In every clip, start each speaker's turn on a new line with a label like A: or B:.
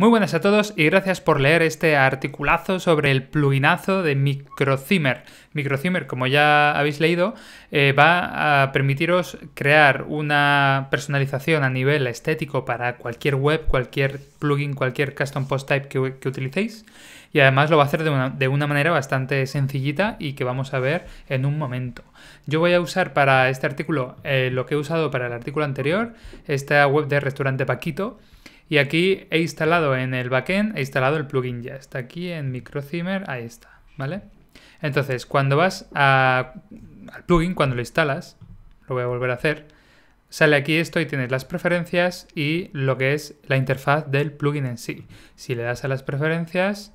A: Muy buenas a todos y gracias por leer este articulazo sobre el pluginazo de MicroZimmer. MicroZimmer, como ya habéis leído, eh, va a permitiros crear una personalización a nivel estético para cualquier web, cualquier plugin, cualquier custom post type que, utilicéis. Y además lo va a hacer de una, manera bastante sencillita y que vamos a ver en un momento. Yo voy a usar para este artículo eh, lo que he usado para el artículo anterior, esta web de restaurante Paquito y aquí he instalado en el backend, he instalado el plugin ya. Está aquí en microZimmer, ahí está, ¿vale? Entonces, cuando vas al plugin, cuando lo instalas, lo voy a volver a hacer, sale aquí esto y tienes las preferencias y lo que es la interfaz del plugin en sí. Si le das a las preferencias,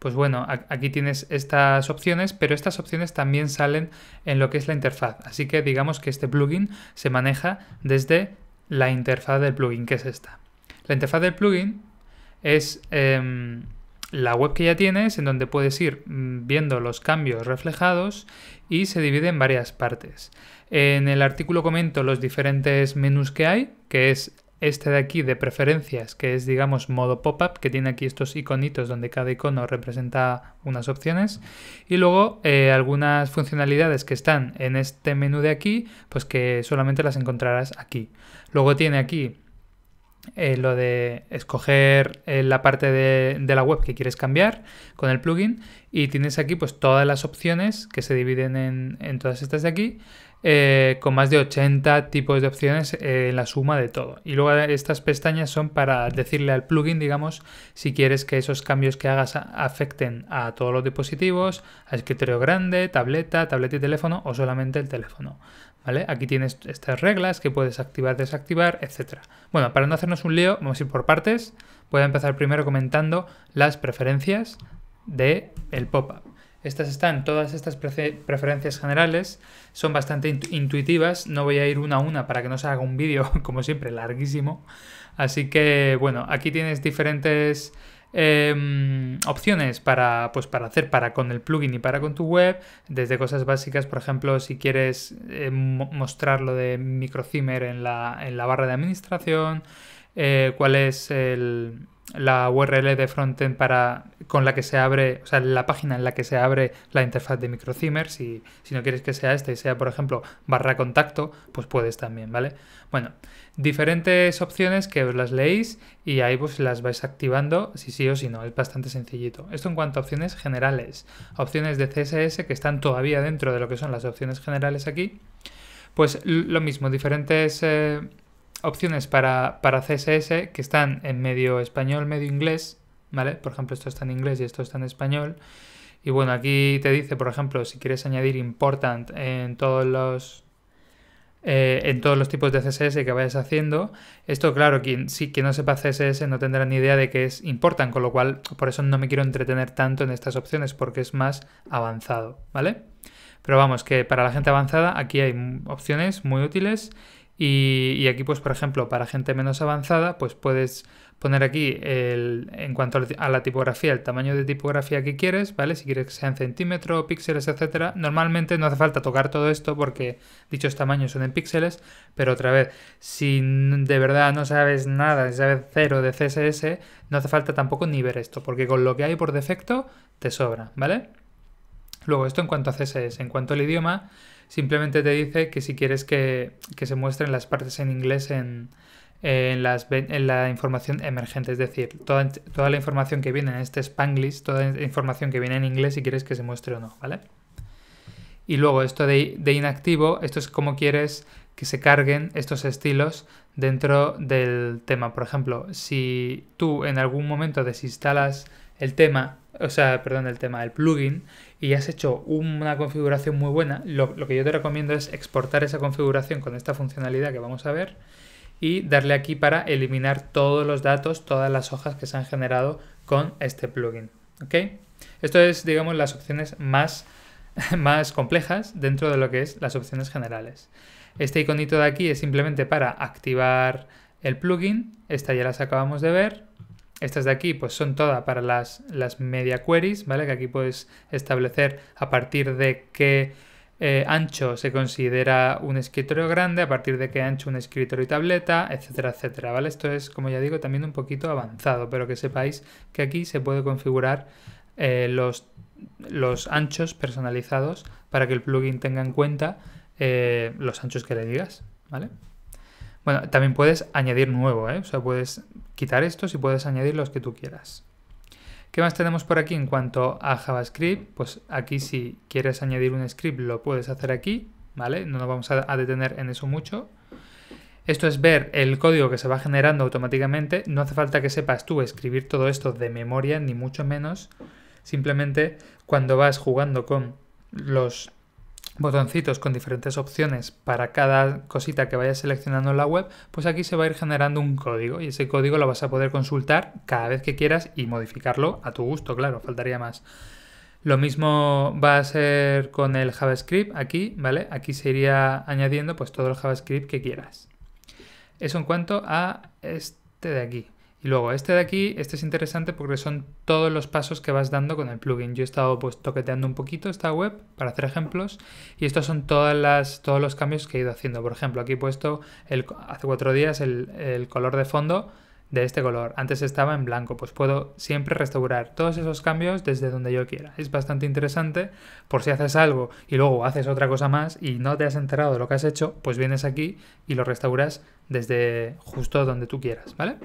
A: pues bueno, aquí tienes estas opciones, pero estas opciones también salen en lo que es la interfaz. Así que digamos que este plugin se maneja desde la interfaz del plugin, que es esta. La interfaz del plugin es em, la web que ya tienes en donde puedes ir mm, viendo los cambios reflejados y se divide en varias partes. En el artículo comento los diferentes menús que hay, que es este de aquí de preferencias, que es digamos modo pop-up, que tiene aquí estos iconitos donde cada icono representa unas opciones, y luego eh, algunas funcionalidades que están en este menú de aquí, pues que solamente las encontrarás aquí. Luego tiene aquí eh, lo de escoger eh, la parte de, la web que quieres cambiar con el plugin y tienes aquí pues todas las opciones que se dividen en, todas estas de aquí eh, con más de 80 tipos de opciones en la suma de todo y luego estas pestañas son para decirle al plugin digamos si quieres que esos cambios que hagas afecten a todos los dispositivos a escritorio grande tableta tableta y teléfono o solamente el teléfono ¿Vale? Aquí tienes estas reglas que puedes activar, desactivar, etc. Bueno, para no hacernos un lío, vamos a ir por partes. Voy a empezar primero comentando las preferencias del el pop-up. Estas están, todas estas preferencias generales son bastante intuitivas, no voy a ir una a una para que no se haga un vídeo, como siempre, larguísimo. Así que, bueno, aquí tienes diferentes eh, opciones para, pues para hacer para con el plugin y para con tu web, desde cosas básicas, por ejemplo, si quieres eh, mostrar lo de microcimer en la, en la barra de administración, eh, cuál es el, la URL de frontend para, con la que se abre, o sea, la página en la que se abre la interfaz de microcimmer Si, si no quieres que sea esta y sea, por ejemplo, barra contacto, pues puedes también, ¿vale? Bueno, diferentes opciones que os las leéis y ahí pues las vais activando si sí o si no, es bastante sencillito. Esto en cuanto a opciones generales, opciones de CSS que están todavía dentro de lo que son las opciones generales aquí, pues lo mismo, diferentes... Eh, opciones para, para CSS que están en medio español, medio inglés, ¿vale? Por ejemplo, esto está en inglés y esto está en español. Y bueno, aquí te dice, por ejemplo, si quieres añadir important en todos los, eh, en todos los tipos de CSS que vayas haciendo. Esto, claro, quien sí que no sepa CSS no tendrá ni idea de que es important, con lo cual por eso no me quiero entretener tanto en estas opciones, porque es más avanzado, ¿vale? Pero vamos, que para la gente avanzada aquí hay opciones muy útiles y, aquí, pues, por ejemplo, para gente menos avanzada, pues puedes poner aquí en cuanto a la tipografía, el tamaño de tipografía que quieres, ¿vale? Si quieres que sea en centímetro, píxeles, etcétera. Normalmente no hace falta tocar todo esto porque dichos tamaños son en píxeles, pero otra vez, si de verdad no sabes nada, si sabes cero de CSS, no hace falta tampoco ni ver esto, porque con lo que hay por defecto te sobra, ¿vale? Luego, esto en cuanto a CSS, en cuanto al idioma, simplemente te dice que si quieres que, se muestren las partes en inglés en, en, las, la información emergente, es decir, toda, toda la información que viene en este Spanglish, toda la información que viene en inglés si quieres que se muestre o no, ¿vale? Y luego esto de, inactivo, esto es como quieres que se carguen estos estilos dentro del tema. Por ejemplo, si tú en algún momento desinstalas el tema o sea, perdón, el tema del plugin y has hecho una configuración muy buena, lo, que yo te recomiendo es exportar esa configuración con esta funcionalidad que vamos a ver y darle aquí para eliminar todos los datos, todas las hojas que se han generado con este plugin. Esto es, digamos, las opciones más, más complejas dentro de lo que es las opciones generales. Este iconito de aquí es simplemente para activar el plugin. Esta ya las acabamos de ver. Estas de aquí pues son todas para las, las media queries, ¿vale? Que aquí puedes establecer a partir de qué eh, ancho se considera un escritorio grande, a partir de qué ancho un escritorio y tableta, etcétera, etcétera, ¿vale? Esto es, como ya digo, también un poquito avanzado, pero que sepáis que aquí se puede configurar eh, los, los anchos personalizados para que el plugin tenga en cuenta eh, los anchos que le digas, ¿vale? Bueno, también puedes añadir nuevo, ¿eh? O sea, puedes quitar estos y puedes añadir los que tú quieras. ¿Qué más tenemos por aquí en cuanto a JavaScript? Pues aquí si quieres añadir un script lo puedes hacer aquí, ¿vale? No nos vamos a detener en eso mucho. Esto es ver el código que se va generando automáticamente. No hace falta que sepas tú escribir todo esto de memoria, ni mucho menos. Simplemente cuando vas jugando con los botoncitos con diferentes opciones para cada cosita que vayas seleccionando en la web, pues aquí se va a ir generando un código y ese código lo vas a poder consultar cada vez que quieras y modificarlo a tu gusto, claro, faltaría más. Lo mismo va a ser con el JavaScript aquí, ¿vale? Aquí se iría añadiendo pues todo el JavaScript que quieras. Eso en cuanto a este de aquí, y luego este de aquí, este es interesante porque son todos los pasos que vas dando con el plugin. Yo he estado pues, toqueteando un poquito esta web para hacer ejemplos y estos son todas las, todos los cambios que he ido haciendo. Por ejemplo, aquí he puesto hace cuatro días el, el color de fondo de este color. Antes estaba en blanco, pues puedo siempre restaurar todos esos cambios desde donde yo quiera. Es bastante interesante por si haces algo y luego haces otra cosa más y no te has enterado de lo que has hecho, pues vienes aquí y lo restauras desde justo donde tú quieras, ¿vale?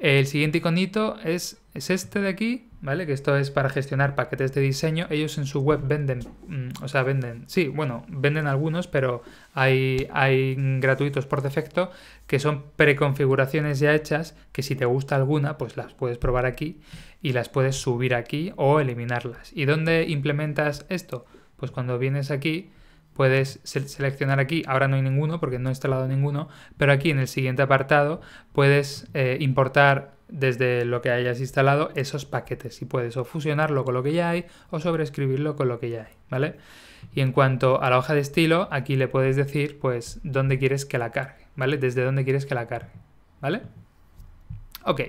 A: El siguiente iconito es, es este de aquí, ¿vale? Que esto es para gestionar paquetes de diseño. Ellos en su web venden, mm, o sea, venden, sí, bueno, venden algunos, pero hay, hay gratuitos por defecto que son preconfiguraciones ya hechas que si te gusta alguna, pues las puedes probar aquí y las puedes subir aquí o eliminarlas. ¿Y dónde implementas esto? Pues cuando vienes aquí puedes seleccionar aquí, ahora no hay ninguno porque no he instalado ninguno, pero aquí en el siguiente apartado puedes eh, importar desde lo que hayas instalado esos paquetes y puedes o fusionarlo con lo que ya hay o sobreescribirlo con lo que ya hay, ¿vale? Y en cuanto a la hoja de estilo, aquí le puedes decir pues dónde quieres que la cargue, ¿vale? Desde dónde quieres que la cargue, ¿vale? Ok.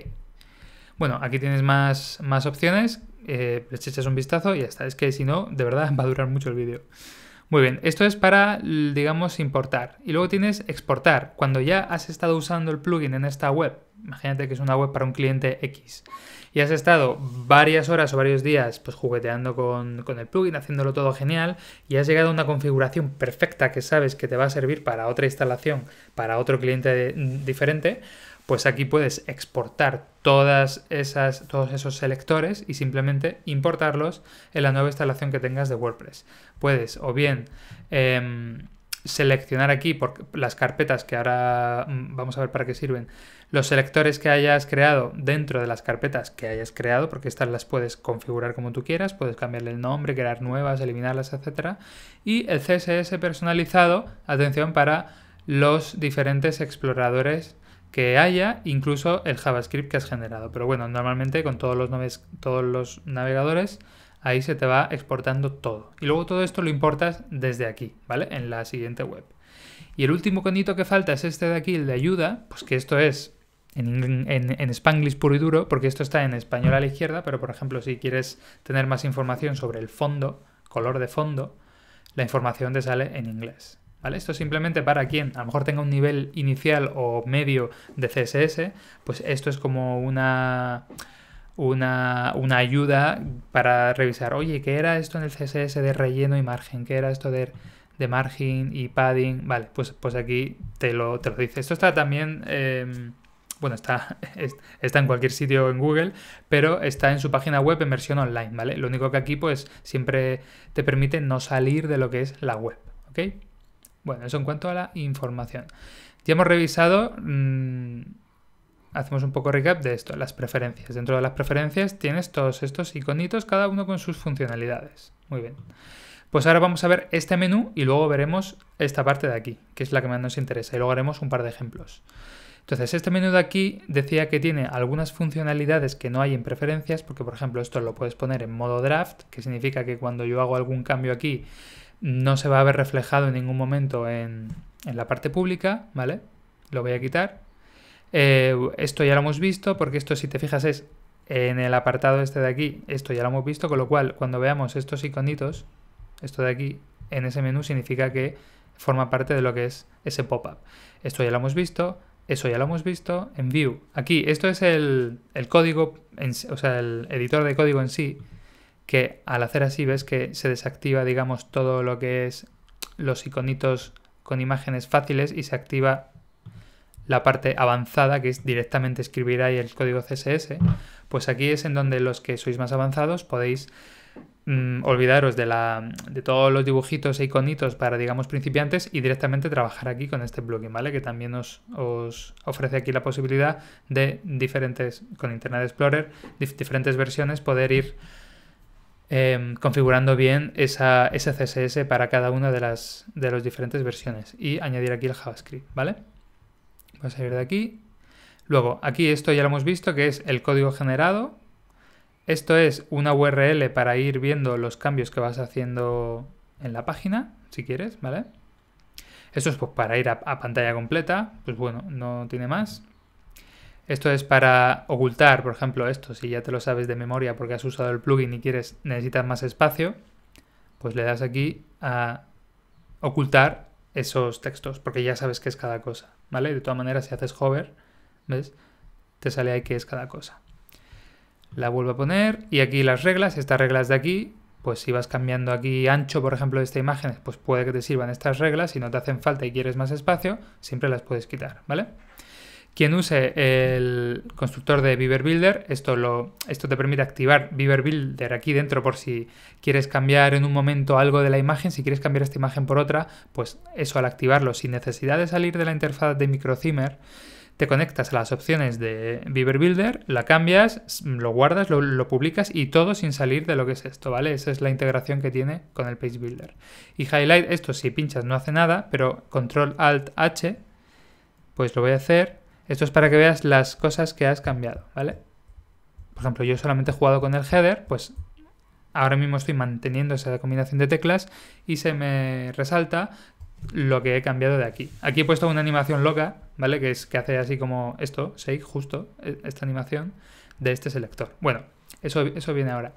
A: Bueno, aquí tienes más, más opciones, eh, echas un vistazo y ya está. Es que si no, de verdad va a durar mucho el vídeo. Muy bien, esto es para, digamos, importar. Y luego tienes exportar. Cuando ya has estado usando el plugin en esta web, imagínate que es una web para un cliente X, y has estado varias horas o varios días pues jugueteando con, con el plugin, haciéndolo todo genial, y has llegado a una configuración perfecta que sabes que te va a servir para otra instalación, para otro cliente mm, diferente, pues aquí puedes exportar todas esas, todos esos selectores y simplemente importarlos en la nueva instalación que tengas de WordPress. Puedes o bien em, seleccionar aquí las carpetas que ahora mm, vamos a ver para qué sirven, los selectores que hayas creado dentro de las carpetas que hayas creado, porque estas las puedes configurar como tú quieras, puedes cambiarle el nombre, crear nuevas, eliminarlas, etc. Y el CSS personalizado, atención, para los diferentes exploradores que haya, incluso el JavaScript que has generado. Pero bueno, normalmente con todos los, nombres, todos los navegadores ahí se te va exportando todo. Y luego todo esto lo importas desde aquí, ¿vale? En la siguiente web. Y el último conito que falta es este de aquí, el de ayuda, pues que esto es en, en, en, spanglish puro y duro, porque esto está en español a la izquierda, pero por ejemplo si quieres tener más información sobre el fondo, color de fondo, la información te sale en inglés. ¿Vale? Esto simplemente para quien a lo mejor tenga un nivel inicial o medio de CSS, pues esto es como una, una, ayuda para revisar, oye, ¿qué era esto en el CSS de relleno y margen? ¿Qué era esto de, de margen y padding? Vale, pues, pues aquí te lo, dice. Esto está también... Em, bueno, está, está en cualquier sitio en Google, pero está en su página web en versión online, ¿vale? Lo único que aquí, pues, siempre te permite no salir de lo que es la web, ¿ok? Bueno, eso en cuanto a la información. Ya hemos revisado... Mm, hacemos un poco recap de esto, las preferencias. Dentro de las preferencias tienes todos estos iconitos, cada uno con sus funcionalidades. Muy bien. Pues ahora vamos a ver este menú y luego veremos esta parte de aquí, que es la que más nos interesa, y luego haremos un par de ejemplos. Entonces, este menú de aquí decía que tiene algunas funcionalidades que no hay en preferencias, porque por ejemplo esto lo puedes poner en modo draft, que significa que cuando yo hago algún cambio aquí, no se va a ver reflejado en ningún momento en, la parte pública, ¿vale? Lo voy a quitar. Eh, esto ya lo hemos visto, porque esto si te fijas es en el apartado este de aquí, esto ya lo hemos visto, con lo cual cuando veamos estos iconitos, esto de aquí, en ese menú significa que forma parte de lo que es ese pop-up. Esto ya lo hemos visto, eso ya lo hemos visto en View. Aquí, esto es el, código, o sea, el editor de código en sí, que al hacer así ves que se desactiva, digamos, todo lo que es los iconitos con imágenes fáciles y se activa la parte avanzada, que es directamente escribir ahí el código CSS, pues aquí es en donde los que sois más avanzados podéis mm, olvidaros de, la, de todos los dibujitos e iconitos para, digamos, principiantes y directamente trabajar aquí con este plugin, ¿vale? Que también os, ofrece aquí la posibilidad de diferentes, con Internet Explorer, diferentes versiones, poder ir Em, configurando bien esa, ese CSS para cada una de las, de diferentes versiones y añadir aquí el JavaScript, ¿vale? Voy a salir de aquí. Luego, aquí esto ya lo hemos visto, que es el código generado. Esto es una URL para ir viendo los cambios que vas haciendo en la página, si quieres, ¿vale? Esto es pues, para ir a pantalla completa, pues bueno, no tiene más. Esto es para ocultar, por ejemplo, esto, si ya te lo sabes de memoria porque has usado el plugin y quieres, necesitas más espacio, pues le das aquí a ocultar esos textos, porque ya sabes qué es cada cosa, ¿vale? De todas maneras, si haces hover, ¿ves? Te sale ahí qué es cada cosa. La vuelvo a poner y aquí las reglas, estas reglas de aquí, pues si vas cambiando aquí ancho, por ejemplo, de esta imagen, pues puede que te sirvan estas reglas, si no te hacen falta y quieres más espacio, siempre las puedes quitar, ¿vale? Quien use el constructor de Beaver Builder, esto, lo, esto te permite activar Beaver Builder aquí dentro por si quieres cambiar en un momento algo de la imagen, si quieres cambiar esta imagen por otra, pues eso al activarlo sin necesidad de salir de la interfaz de MicroZimmer, te conectas a las opciones de Beaver Builder, la cambias, lo guardas, lo, lo, publicas y todo sin salir de lo que es esto, ¿vale? Esa es la integración que tiene con el Page Builder. Y Highlight, esto si pinchas no hace nada, pero Control Alt H, pues lo voy a hacer esto es para que veas las cosas que has cambiado, ¿vale? Por ejemplo, yo solamente he jugado con el header, pues ahora mismo estoy manteniendo esa combinación de teclas y se me resalta lo que he cambiado de aquí. Aquí he puesto una animación loca, ¿vale? Que es que hace así como esto, shake, justo, e, esta animación de este selector. Bueno, eso, eso viene ahora.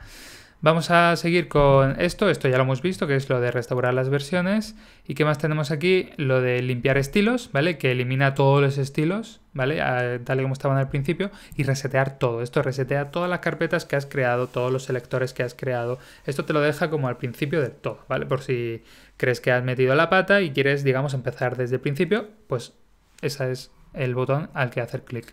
A: Vamos a seguir con esto, esto ya lo hemos visto, que es lo de restaurar las versiones. ¿Y qué más tenemos aquí? Lo de limpiar estilos, ¿vale? Que elimina todos los estilos, ¿vale? tal y como estaban al principio, y resetear todo. Esto resetea todas las carpetas que has creado, todos los selectores que has creado. Esto te lo deja como al principio del todo, ¿vale? Por si crees que has metido la pata y quieres, digamos, empezar desde el principio, pues ese es el botón al que hacer clic.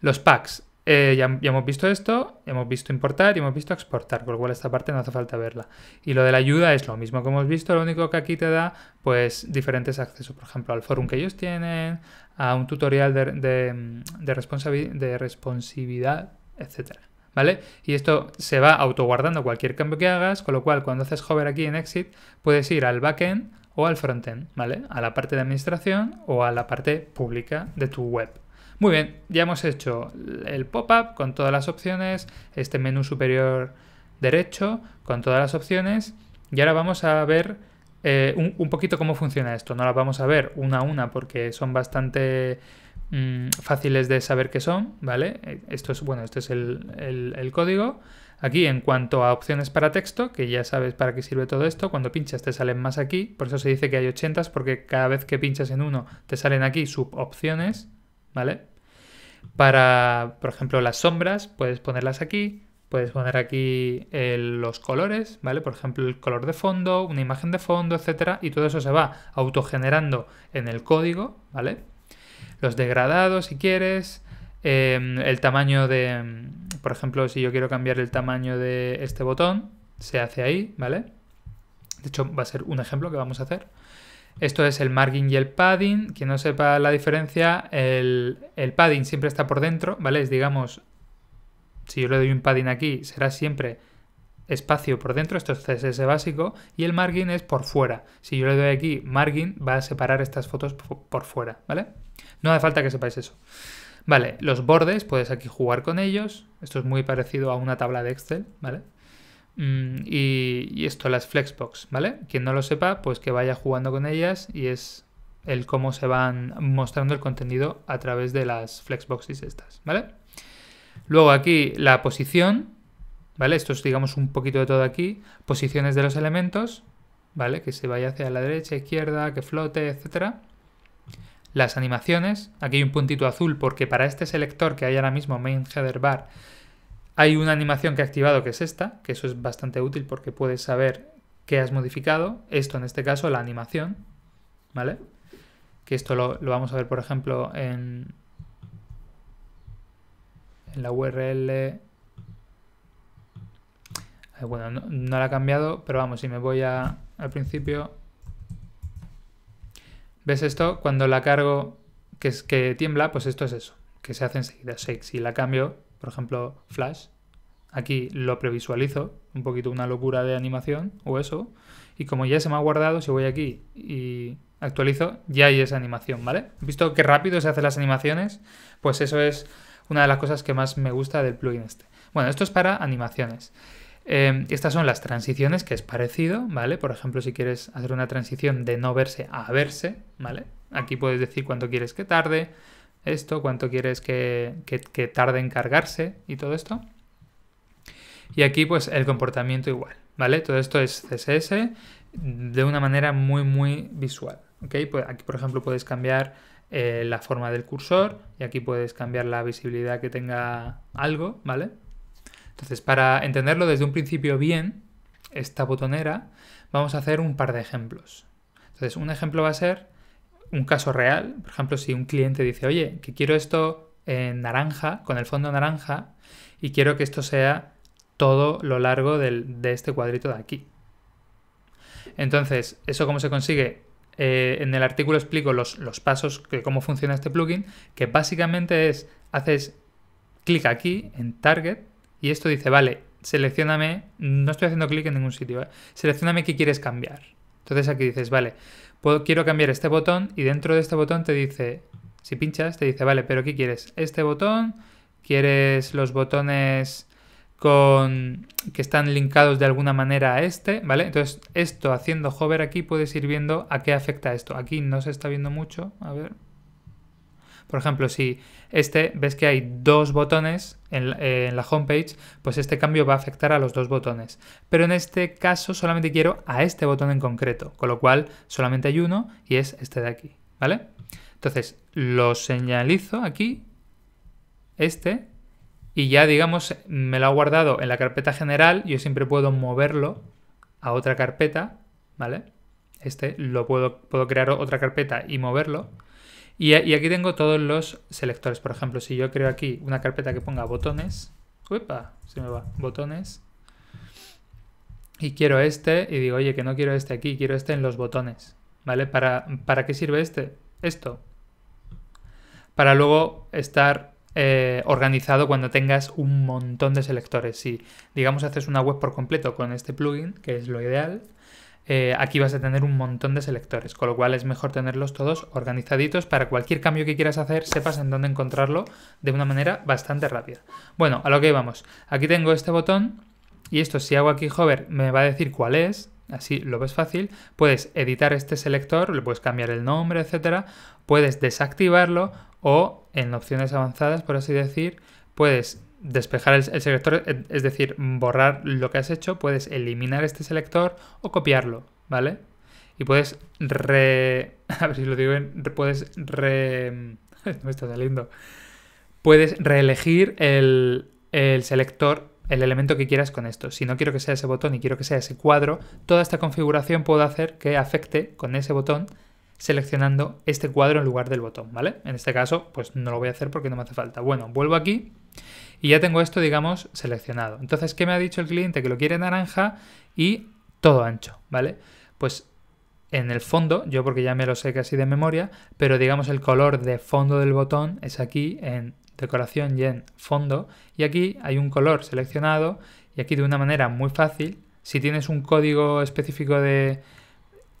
A: Los packs. Eh, ya, hemos visto esto, hemos visto importar y hemos visto exportar, con lo cual esta parte no hace falta verla. Y lo de la ayuda es lo mismo que hemos visto, lo único que aquí te da pues diferentes accesos, por ejemplo, al forum que ellos tienen, a un tutorial de, de, de, responsividad, etcétera. ¿Vale? Y esto se va autoguardando cualquier cambio que hagas, con lo cual cuando haces hover aquí en exit, puedes ir al backend o al frontend, ¿vale? A la parte de administración o a la parte pública de tu web. Muy bien, ya hemos hecho el pop-up con todas las opciones, este menú superior derecho con todas las opciones y ahora vamos a ver eh, un, poquito cómo funciona esto. No las vamos a ver una a una porque son bastante mm, fáciles de saber qué son, ¿vale? Eh, esto es, bueno, este es el, el código. Aquí en cuanto a opciones para texto, que ya sabes para qué sirve todo esto, cuando pinchas te salen más aquí, por eso se dice que hay 80, porque cada vez que pinchas en uno te salen aquí subopciones, ¿vale? Para, por ejemplo, las sombras, puedes ponerlas aquí, puedes poner aquí eh, los colores, ¿vale? Por ejemplo, el color de fondo, una imagen de fondo, etcétera, y todo eso se va autogenerando en el código, ¿vale? Los degradados, si quieres, em, el tamaño de, por ejemplo, si yo quiero cambiar el tamaño de este botón, se hace ahí, ¿vale? De hecho, va a ser un ejemplo que vamos a hacer. Esto es el margin y el padding. Quien no sepa la diferencia, el, padding siempre está por dentro, ¿vale? digamos, si yo le doy un padding aquí, será siempre espacio por dentro, esto es CSS básico, y el margin es por fuera. Si yo le doy aquí margin, va a separar estas fotos por fuera, ¿vale? No hace falta que sepáis eso. Vale, los bordes, puedes aquí jugar con ellos. Esto es muy parecido a una tabla de Excel, ¿vale? Mm, y, esto, las Flexbox, ¿vale? Quien no lo sepa, pues que vaya jugando con ellas y es el cómo se van mostrando el contenido a través de las Flexboxes estas, ¿vale? Luego aquí la posición, ¿vale? Esto es, digamos, un poquito de todo aquí. Posiciones de los elementos, ¿vale? Que se vaya hacia la derecha, izquierda, que flote, etcétera. Las animaciones, aquí hay un puntito azul porque para este selector que hay ahora mismo, main header bar, hay una animación que he activado que es esta, que eso es bastante útil porque puedes saber qué has modificado. Esto en este caso, la animación, ¿vale? Que esto lo, vamos a ver, por ejemplo, en, en la URL. Bueno, no, la ha cambiado, pero vamos, si me voy a, al principio... ¿Ves esto? Cuando la cargo que, es, que tiembla, pues esto es eso, que se hace enseguida shake. Si la cambio, por ejemplo, Flash. Aquí lo previsualizo, un poquito una locura de animación o eso. Y como ya se me ha guardado, si voy aquí y actualizo, ya hay esa animación, ¿vale? visto qué rápido se hacen las animaciones? Pues eso es una de las cosas que más me gusta del plugin este. Bueno, esto es para animaciones. Em, estas son las transiciones, que es parecido, ¿vale? Por ejemplo, si quieres hacer una transición de no verse a verse, ¿vale? Aquí puedes decir cuánto quieres que tarde, esto, cuánto quieres que, tarde en cargarse y todo esto. Y aquí pues el comportamiento igual, ¿vale? Todo esto es CSS de una manera muy muy visual, ¿ok? Pues aquí por ejemplo puedes cambiar eh, la forma del cursor y aquí puedes cambiar la visibilidad que tenga algo, ¿vale? Entonces para entenderlo desde un principio bien, esta botonera, vamos a hacer un par de ejemplos. Entonces un ejemplo va a ser un caso real, por ejemplo, si un cliente dice, oye, que quiero esto en naranja, con el fondo naranja, y quiero que esto sea todo lo largo del, de este cuadrito de aquí. Entonces, ¿eso cómo se consigue? Eh, en el artículo explico los, pasos que cómo funciona este plugin, que básicamente es, haces clic aquí en Target y esto dice, vale, seleccioname, no estoy haciendo clic en ningún sitio, ¿eh? seleccioname qué quieres cambiar. Entonces aquí dices, vale, quiero cambiar este botón y dentro de este botón te dice, si pinchas, te dice, vale, pero ¿qué quieres? ¿Este botón? ¿Quieres los botones con que están linkados de alguna manera a este? ¿Vale? Entonces, esto haciendo hover aquí puedes ir viendo a qué afecta esto. Aquí no se está viendo mucho, a ver, por ejemplo, si este, ves que hay dos botones en, la homepage, pues este cambio va a afectar a los dos botones. Pero en este caso solamente quiero a este botón en concreto, con lo cual solamente hay uno y es este de aquí, ¿vale? Entonces, lo señalizo aquí, este, y ya digamos, me lo ha guardado en la carpeta general, yo siempre puedo moverlo a otra carpeta, ¿vale? Este lo puedo, puedo crear otra carpeta y moverlo. Y, aquí tengo todos los selectores. Por ejemplo, si yo creo aquí una carpeta que ponga botones. se me va. Botones. Y quiero este. Y digo, oye, que no quiero este aquí, quiero este en los botones. ¿Vale? ¿Para, qué sirve este? Esto. Para luego estar eh, organizado cuando tengas un montón de selectores. Si, digamos, haces una web por completo con este plugin, que es lo ideal, eh, aquí vas a tener un montón de selectores, con lo cual es mejor tenerlos todos organizaditos para cualquier cambio que quieras hacer, sepas en dónde encontrarlo de una manera bastante rápida. Bueno, a lo que vamos. Aquí tengo este botón y esto si hago aquí hover me va a decir cuál es, así lo ves fácil, puedes editar este selector, le puedes cambiar el nombre, etcétera, puedes desactivarlo o en opciones avanzadas, por así decir, puedes despejar el, selector, e, es decir, borrar lo que has hecho, puedes eliminar este selector o copiarlo, ¿vale? Y puedes re... A ver si lo digo bien, puedes re... no está saliendo. Puedes reelegir el, el selector, el elemento que quieras con esto. Si no quiero que sea ese botón y quiero que sea ese cuadro, toda esta configuración puedo hacer que afecte con ese botón seleccionando este cuadro en lugar del botón, ¿vale? En este caso, pues no lo voy a hacer porque no me hace falta. Bueno, vuelvo aquí y ya tengo esto, digamos, seleccionado. Entonces, ¿qué me ha dicho el cliente? Que lo quiere naranja y todo ancho, ¿vale? Pues en el fondo, yo porque ya me lo sé casi de memoria, pero digamos el color de fondo del botón es aquí en decoración y en fondo. Y aquí hay un color seleccionado y aquí de una manera muy fácil, si tienes un código específico de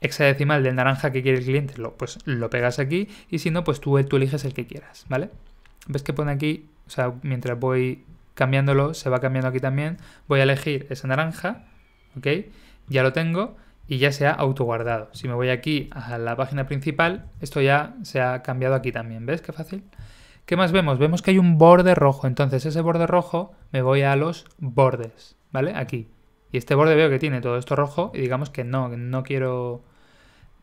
A: hexadecimal del naranja que quiere el cliente, lo, pues lo pegas aquí y si no, pues tú, tú eliges el que quieras, ¿vale? ¿Ves que pone aquí o sea, mientras voy cambiándolo, se va cambiando aquí también, voy a elegir esa naranja, ¿ok? Ya lo tengo y ya se ha autoguardado. Si me voy aquí a la página principal, esto ya se ha cambiado aquí también, ¿ves qué fácil? ¿Qué más vemos? Vemos que hay un borde rojo, entonces ese borde rojo me voy a los bordes, ¿vale? Aquí. Y este borde veo que tiene todo esto rojo y digamos que no, no quiero...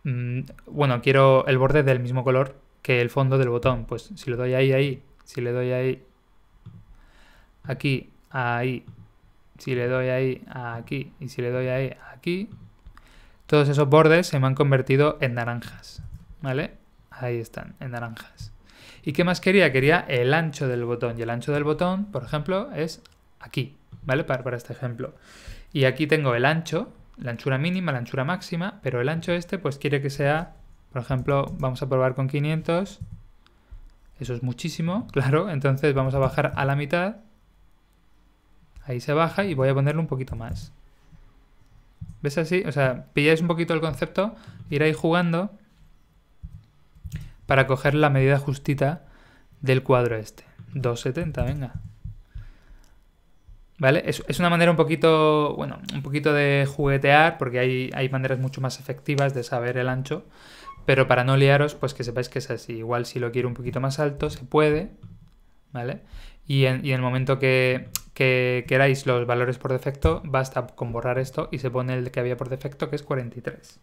A: Mm, bueno, quiero el borde del mismo color que el fondo del botón. Pues si lo doy ahí, ahí, si le doy ahí aquí, ahí, si le doy ahí, aquí, y si le doy ahí, aquí, todos esos bordes se me han convertido en naranjas, ¿vale? Ahí están, en naranjas. ¿Y qué más quería? Quería el ancho del botón, y el ancho del botón, por ejemplo, es aquí, ¿vale? Para, para este ejemplo. Y aquí tengo el ancho, la anchura mínima, la anchura máxima, pero el ancho este pues quiere que sea, por ejemplo, vamos a probar con 500, eso es muchísimo, claro, entonces vamos a bajar a la mitad Ahí se baja y voy a ponerle un poquito más. ¿Ves así? O sea, pilláis un poquito el concepto, iráis jugando para coger la medida justita del cuadro este. 270, venga. ¿Vale? Es, una manera un poquito, bueno, un poquito de juguetear, porque hay, hay maneras mucho más efectivas de saber el ancho, pero para no liaros, pues que sepáis que es así. Igual si lo quiero un poquito más alto, se puede, ¿vale? Y y en el momento que que queráis los valores por defecto, basta con borrar esto y se pone el que había por defecto, que es 43.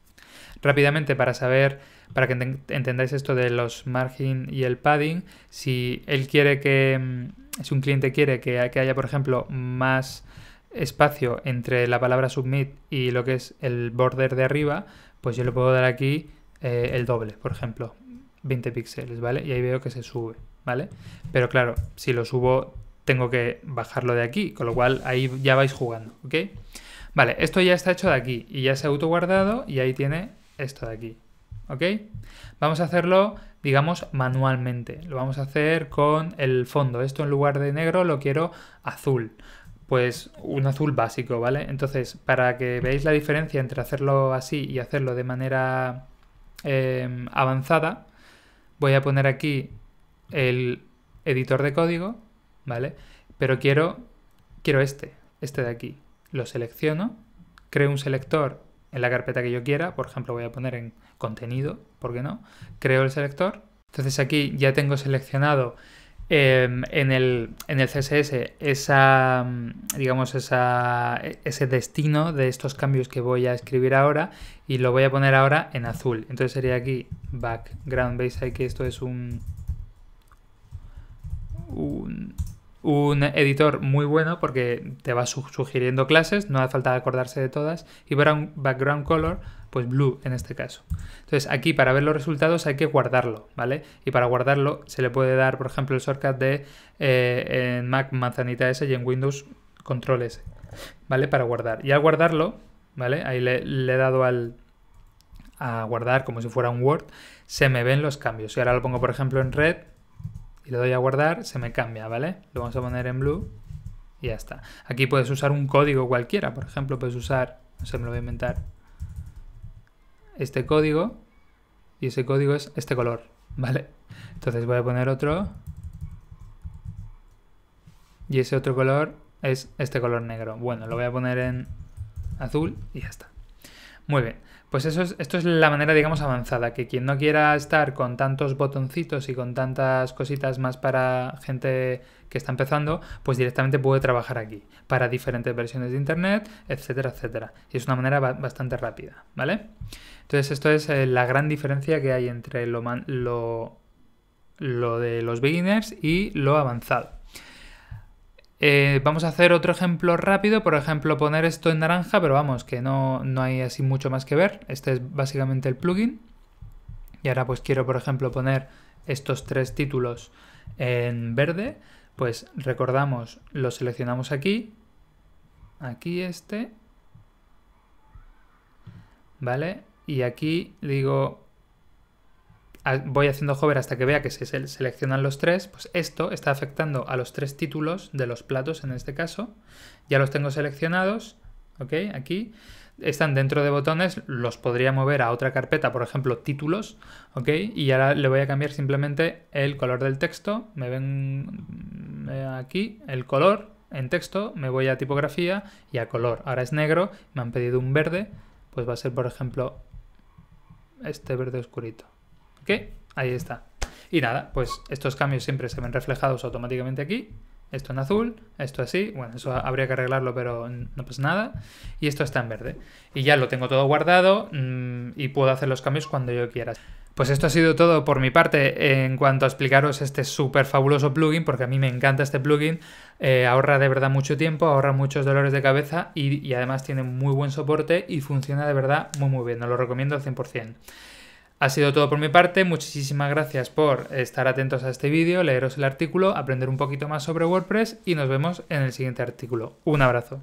A: Rápidamente, para saber, para que entendáis esto de los margin y el padding, si él quiere que, mm, si un cliente quiere que, que haya, por ejemplo, más espacio entre la palabra submit y lo que es el border de arriba, pues yo le puedo dar aquí eh, el doble, por ejemplo, 20 píxeles, ¿vale? Y ahí veo que se sube, ¿vale? Pero claro, si lo subo tengo que bajarlo de aquí, con lo cual ahí ya vais jugando, ¿ok? Vale, esto ya está hecho de aquí y ya se ha auto guardado y ahí tiene esto de aquí, ¿ok? Vamos a hacerlo, digamos, manualmente. Lo vamos a hacer con el fondo. Esto en lugar de negro lo quiero azul. Pues un azul básico, ¿vale? Entonces, para que veáis la diferencia entre hacerlo así y hacerlo de manera em, avanzada, voy a poner aquí el editor de código ¿vale? Pero quiero, quiero este, este de aquí. Lo selecciono, creo un selector en la carpeta que yo quiera, por ejemplo voy a poner en contenido, ¿por qué no? Creo el selector, entonces aquí ya tengo seleccionado em, en, el, en, el, CSS esa, mm, digamos, esa, e, ese destino de estos cambios que voy a escribir ahora y lo voy a poner ahora en azul. Entonces sería aquí background, veis ahí que esto es un, un un editor muy bueno porque te va sugiriendo clases, no hace falta acordarse de todas, y un background color, pues blue en este caso. Entonces aquí para ver los resultados hay que guardarlo, ¿vale? Y para guardarlo se le puede dar, por ejemplo, el shortcut de eh, en Mac manzanita S y en Windows control S, ¿vale? Para guardar. Y al guardarlo, ¿vale? Ahí le, he dado al, a guardar como si fuera un Word, se me ven los cambios. Y ahora lo pongo, por ejemplo, en red, y le doy a guardar, se me cambia, ¿vale? Lo vamos a poner en blue y ya está. Aquí puedes usar un código cualquiera, por ejemplo, puedes usar, no sé, me lo voy a inventar, este código y ese código es este color, ¿vale? Entonces voy a poner otro y ese otro color es este color negro. Bueno, lo voy a poner en azul y ya está. Muy bien. Pues eso esto es la manera, digamos, avanzada, que quien no quiera estar con tantos botoncitos y con tantas cositas más para gente que está empezando, pues directamente puede trabajar aquí, para diferentes versiones de Internet, etcétera, etcétera. Y es una manera bastante rápida, ¿vale? Entonces esto es eh, la gran diferencia que hay entre lo de los beginners y lo avanzado. Eh, vamos a hacer otro ejemplo rápido, por ejemplo poner esto en naranja, pero vamos, que no, no hay así mucho más que ver. Este es básicamente el plugin. Y ahora pues quiero, por ejemplo, poner estos tres títulos en verde. Pues recordamos, lo seleccionamos aquí. Aquí este. ¿Vale? Y aquí digo voy haciendo hover hasta que vea que se seleccionan los tres, pues esto está afectando a los tres títulos de los platos en este caso. Ya los tengo seleccionados, ¿ok? Aquí están dentro de botones, los podría mover a otra carpeta, por ejemplo, títulos, ¿ok? Y ahora le voy a cambiar simplemente el color del texto, me ven mm, eh, aquí el color en texto, me voy a tipografía y a color. Ahora es negro, me han pedido un verde, pues va a ser, por ejemplo, este verde oscurito que ahí está. Y nada, pues estos cambios siempre se ven reflejados automáticamente aquí. Esto en azul, esto así. Bueno, eso habría que arreglarlo, pero no pasa nada. Y esto está en verde. Y ya lo tengo todo guardado mm, y puedo hacer los cambios cuando yo quiera. Pues esto ha sido todo por mi parte en cuanto a explicaros este súper fabuloso plugin, porque a mí me encanta este plugin. Eh, ahorra de verdad mucho tiempo, ahorra muchos dolores de cabeza y, además tiene muy buen soporte y funciona de verdad muy muy bien. No lo recomiendo al 100%. Ha sido todo por mi parte, muchísimas gracias por estar atentos a este vídeo, leeros el artículo, aprender un poquito más sobre WordPress y nos vemos en el siguiente artículo. Un abrazo.